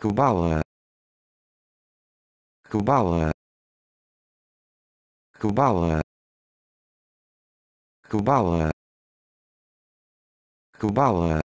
Kubala Kubala Kubala Kubala Kubala